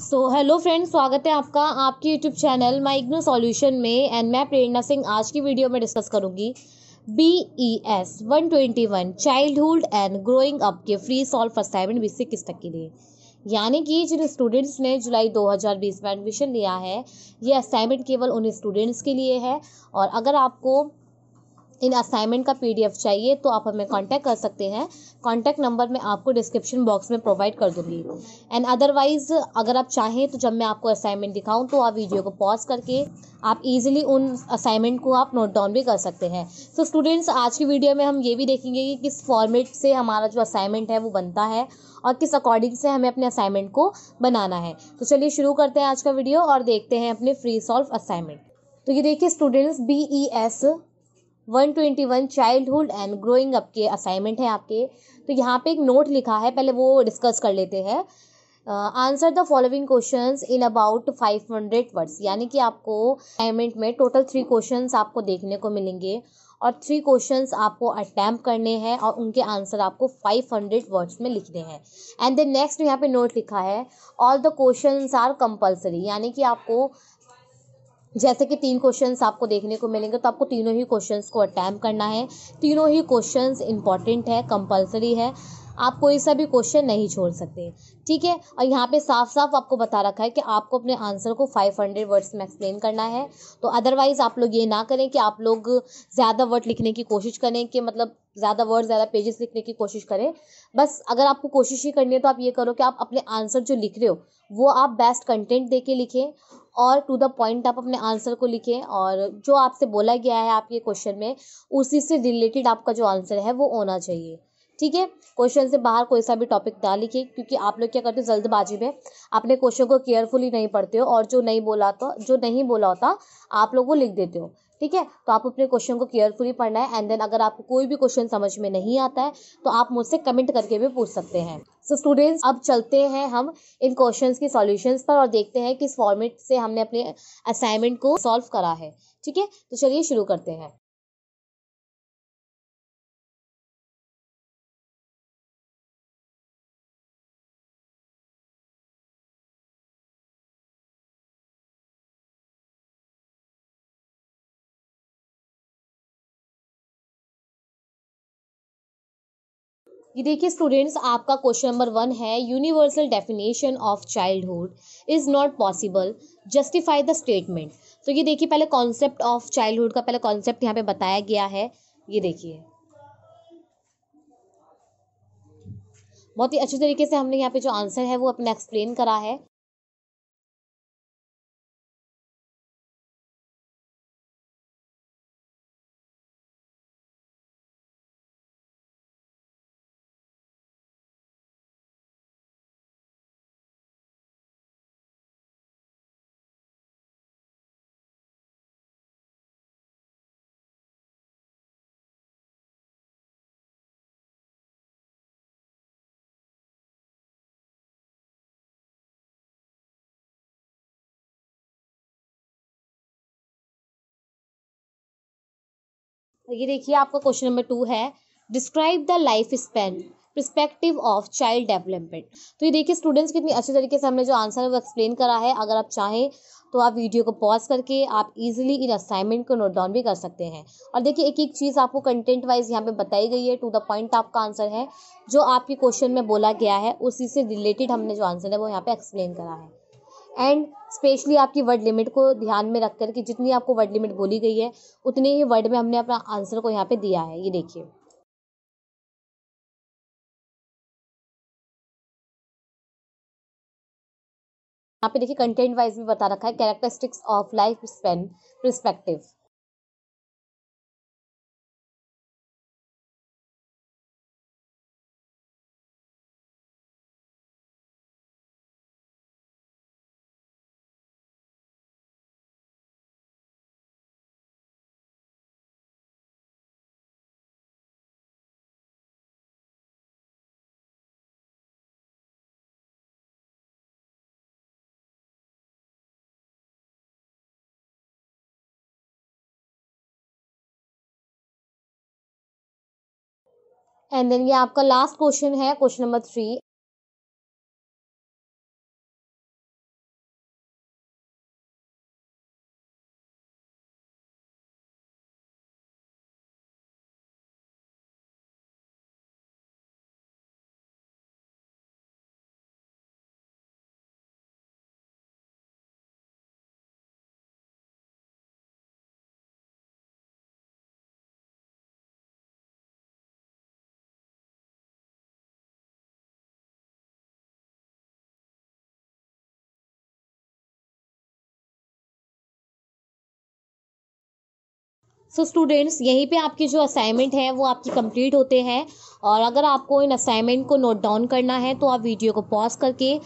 so hello friend स्वागत है आपका आपके YouTube channel my IGNOU solution में एंड मैं प्रेरणा सिंह आज की वीडियो में डिस्कस करूंगी B E S one twenty one childhood and growing up के फ्री सॉल्व असाइनमेंट बीस किस तक के लिए यानी कि जिन स्टूडेंट्स ने जुलाई 2020 में एडमिशन लिया है ये असाइनमेंट केवल उन स्टूडेंट्स के लिए है और अगर आपको इन असाइनमेंट का पीडीएफ चाहिए तो आप हमें कांटेक्ट कर सकते हैं कांटेक्ट नंबर मैं आपको डिस्क्रिप्शन बॉक्स में प्रोवाइड कर दूंगी एंड अदरवाइज अगर आप चाहें तो जब मैं आपको असाइनमेंट दिखाऊं तो आप वीडियो को पॉज करके आप इजीली उन असाइनमेंट को आप नोट डाउन भी कर सकते हैं सो so, स्टूडेंट्स आज की वीडियो में हम ये भी देखेंगे कि किस फॉर्मेट से हमारा जो असाइनमेंट है वो बनता है और किस अकॉर्डिंग से हमें अपने असाइनमेंट को बनाना है तो चलिए शुरू करते हैं आज का वीडियो और देखते हैं अपने फ्री सॉल्व असाइनमेंट तो ये देखिए students B E S 121 childhood and growing up के असाइनमेंट हैं आपके तो यहाँ पे एक नोट लिखा है पहले वो डिस्कस कर लेते हैं answer the following question in about five hundred words यानी कि आपको असाइनमेंट में टोटल थ्री क्वेश्चन आपको देखने को मिलेंगे और थ्री क्वेश्चन आपको अटैम्प करने हैं और उनके आंसर आपको फाइव हंड्रेड वर्ड्स में लिखने हैं एंड देन नेक्स्ट यहाँ पे नोट लिखा है all the question are compulsory यानी कि आपको जैसे कि तीन क्वेश्चन आपको देखने को मिलेंगे तो आपको तीनों ही क्वेश्चन को अटैम्प करना है तीनों ही क्वेश्चन इंपॉर्टेंट है कंपल्सरी है आप कोई सा भी क्वेश्चन नहीं छोड़ सकते ठीक है और यहाँ पे साफ साफ आपको बता रखा है कि आपको अपने आंसर को 500 वर्ड्स में एक्सप्लेन करना है तो अदरवाइज आप लोग ये ना करें कि आप लोग ज़्यादा वर्ड लिखने की कोशिश करें कि मतलब ज़्यादा वर्ड ज़्यादा पेजेस लिखने की कोशिश करें बस अगर आपको कोशिश ही करनी है तो आप ये करो कि आप अपने आंसर जो लिख रहे हो वो आप बेस्ट कंटेंट दे के लिखें और टू द पॉइंट आप अपने आंसर को लिखें और जो आपसे बोला गया है आपके क्वेश्चन में उसी से रिलेटेड आपका जो आंसर है वो होना चाहिए ठीक है क्वेश्चन से बाहर कोई सा भी टॉपिक ना लिखिए क्योंकि आप लोग क्या करते हो जल्दबाजी में अपने क्वेश्चन को केयरफुली नहीं पढ़ते हो और जो नहीं बोला तो जो नहीं बोला होता आप लोग वो लिख देते हो ठीक है तो आप अपने क्वेश्चन को केयरफुली पढ़ना है एंड देन अगर आपको कोई भी क्वेश्चन समझ में नहीं आता है तो आप मुझसे कमेंट करके भी पूछ सकते हैं सो so स्टूडेंट्स अब चलते हैं हम इन क्वेश्चन की सॉल्यूशंस पर और देखते हैं किस फॉर्मेट से हमने अपने असाइनमेंट को सॉल्व करा है ठीक है तो चलिए शुरू करते हैं ये देखिए स्टूडेंट्स आपका क्वेश्चन नंबर वन है universal definition of childhood is not possible justify the statement तो ये देखिए पहले कॉन्सेप्ट ऑफ चाइल्डहुड का पहले कॉन्सेप्ट यहाँ पे बताया गया है ये देखिए बहुत ही अच्छे तरीके से हमने यहाँ पे जो आंसर है वो अपना एक्सप्लेन करा है ये देखिए आपका क्वेश्चन नंबर टू है describe the life span perspective of child development तो ये देखिए स्टूडेंट्स कितनी अच्छे तरीके से हमने जो आंसर है वो एक्सप्लेन करा है अगर आप चाहें तो आप वीडियो को पॉज करके आप इजीली इन असाइनमेंट को नोट डाउन भी कर सकते हैं और देखिए एक एक चीज़ आपको कंटेंट वाइज यहाँ पे बताई गई है टू द पॉइंट आपका आंसर है जो आपके क्वेश्चन में बोला गया है उसी से रिलेटेड हमने जो आंसर है वो यहाँ पे एक्सप्लेन करा है एंड स्पेशली आपकी वर्ड लिमिट को ध्यान में रख कर कि जितनी आपको वर्ड लिमिट बोली गई है उतने ही वर्ड में हमने अपना आंसर को यहाँ पे दिया है ये देखिए यहाँ पे देखिए कंटेंट वाइज भी बता रखा है characteristics of life span perspective and then ये आपका लास्ट क्वेश्चन है question number three so so, students यहीं पे आपके जो असाइनमेंट हैं वो आपकी कंप्लीट होते हैं और अगर आपको इन असाइनमेंट को नोट डाउन करना है तो आप वीडियो को पॉज करके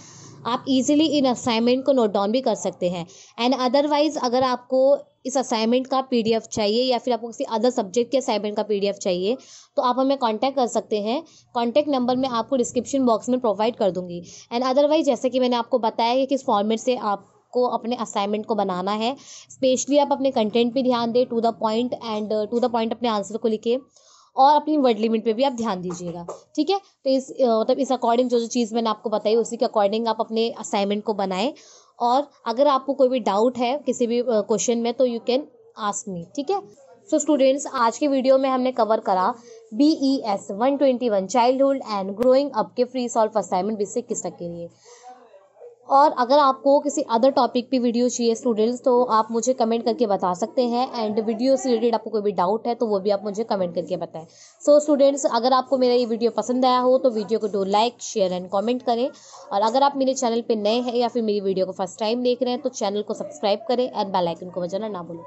आप इजीली इन असाइनमेंट को नोट डाउन भी कर सकते हैं एंड अदरवाइज अगर आपको इस असाइनमेंट का पीडीएफ चाहिए या फिर आपको किसी अदर सब्जेक्ट के असाइनमेंट का पीडीएफ चाहिए तो आप हमें कांटेक्ट कर सकते हैं कांटेक्ट नंबर मैं आपको डिस्क्रिप्शन बॉक्स में प्रोवाइड कर दूंगी एंड अदरवाइज जैसे कि मैंने आपको बताया कि किस फॉर्मेट से आप आपको अपने असाइनमेंट को बनाना है स्पेशली आप अपने कंटेंट पे ध्यान दें to the point and to the point अपने आंसर को लिखे और अपनी वर्ड लिमिट पे भी आप ध्यान दीजिएगा ठीक है तो इस मतलब इस अकॉर्डिंग जो जो चीज़ मैंने आपको बताई उसी के अकॉर्डिंग आप अपने असाइनमेंट को बनाएं और अगर आपको कोई भी डाउट है किसी भी क्वेश्चन में तो यू कैन आस्क मी ठीक है सो स्टूडेंट्स आज के वीडियो में हमने कवर करा B E S one twenty one childhood and growing up के फ्री सॉल्व असाइनमेंट किस किसक के लिए और अगर आपको किसी अदर टॉपिक पे वीडियो चाहिए स्टूडेंट्स तो आप मुझे कमेंट करके बता सकते हैं एंड वीडियो से रिलेटेड आपको कोई भी डाउट है तो वो भी आप मुझे कमेंट करके बताएं सो so, स्टूडेंट्स अगर आपको मेरा ये वीडियो पसंद आया हो तो वीडियो को do like share and comment करें और अगर आप मेरे चैनल पर नए हैं या फिर मेरी वीडियो को फर्स्ट टाइम देख रहे हैं तो चैनल को सब्सक्राइब करें एंड बेलाइकन को बजाना ना भूलें